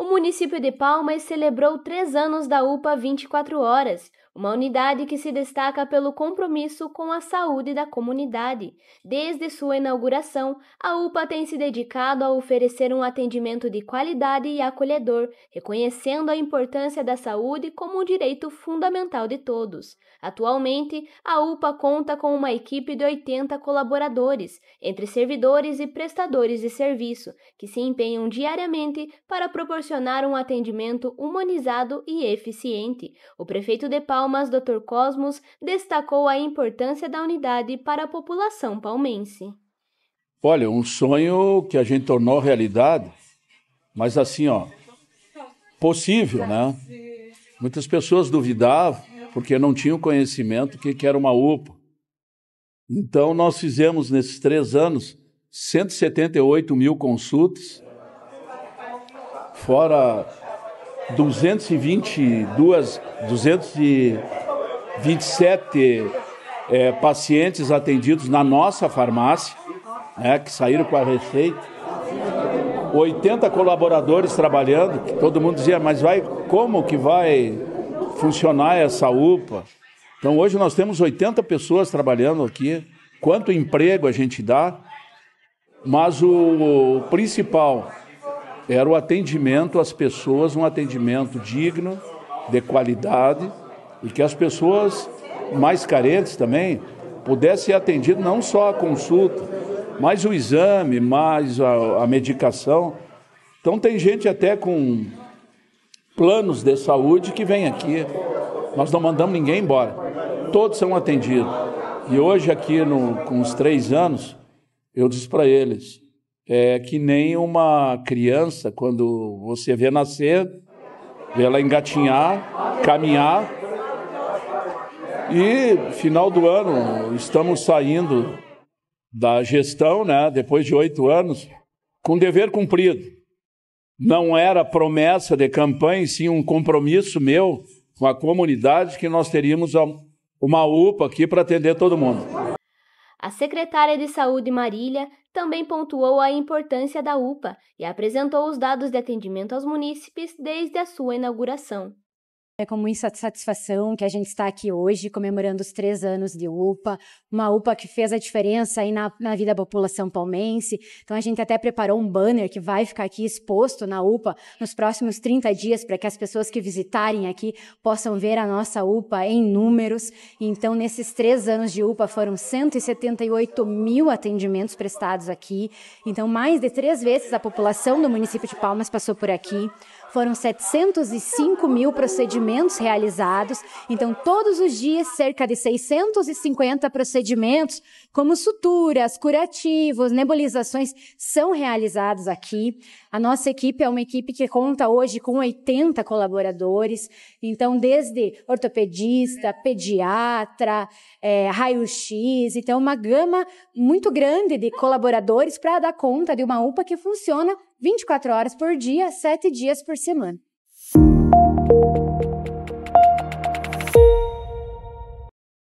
o município de Palmas celebrou três anos da UPA 24 horas, uma unidade que se destaca pelo compromisso com a saúde da comunidade. Desde sua inauguração, a UPA tem se dedicado a oferecer um atendimento de qualidade e acolhedor, reconhecendo a importância da saúde como um direito fundamental de todos. Atualmente, a UPA conta com uma equipe de 80 colaboradores, entre servidores e prestadores de serviço, que se empenham diariamente para proporcionar um atendimento humanizado e eficiente. O prefeito de Paulo Palmas, Dr. Cosmos destacou a importância da unidade para a população palmense. Olha, um sonho que a gente tornou realidade, mas assim, ó, possível, né? Muitas pessoas duvidavam porque não tinham conhecimento do que era uma UPA. Então, nós fizemos nesses três anos 178 mil consultas, fora 222, 227 é, pacientes atendidos na nossa farmácia, né, que saíram com a receita. 80 colaboradores trabalhando, que todo mundo dizia, mas vai, como que vai funcionar essa UPA? Então hoje nós temos 80 pessoas trabalhando aqui. Quanto emprego a gente dá? Mas o principal, era o atendimento às pessoas, um atendimento digno, de qualidade, e que as pessoas mais carentes também pudessem ser atendidas não só a consulta, mas o exame, mais a, a medicação. Então tem gente até com planos de saúde que vem aqui. Nós não mandamos ninguém embora. Todos são atendidos. E hoje aqui no, com os três anos, eu disse para eles, é que nem uma criança, quando você vê nascer, vê ela engatinhar, caminhar. E final do ano, estamos saindo da gestão, né, depois de oito anos, com dever cumprido. Não era promessa de campanha, sim um compromisso meu com a comunidade que nós teríamos uma UPA aqui para atender todo mundo. A secretária de Saúde Marília também pontuou a importância da UPA e apresentou os dados de atendimento aos munícipes desde a sua inauguração. É com muita satisfação que a gente está aqui hoje comemorando os três anos de UPA, uma UPA que fez a diferença aí na, na vida da população palmense. Então a gente até preparou um banner que vai ficar aqui exposto na UPA nos próximos 30 dias para que as pessoas que visitarem aqui possam ver a nossa UPA em números. Então nesses três anos de UPA foram 178 mil atendimentos prestados aqui. Então mais de três vezes a população do município de Palmas passou por aqui. Foram 705 mil procedimentos realizados, então todos os dias cerca de 650 procedimentos, como suturas, curativos, nebulizações, são realizados aqui. A nossa equipe é uma equipe que conta hoje com 80 colaboradores, então desde ortopedista, pediatra, é, raio-x, então é uma gama muito grande de colaboradores para dar conta de uma UPA que funciona 24 horas por dia, 7 dias por semana.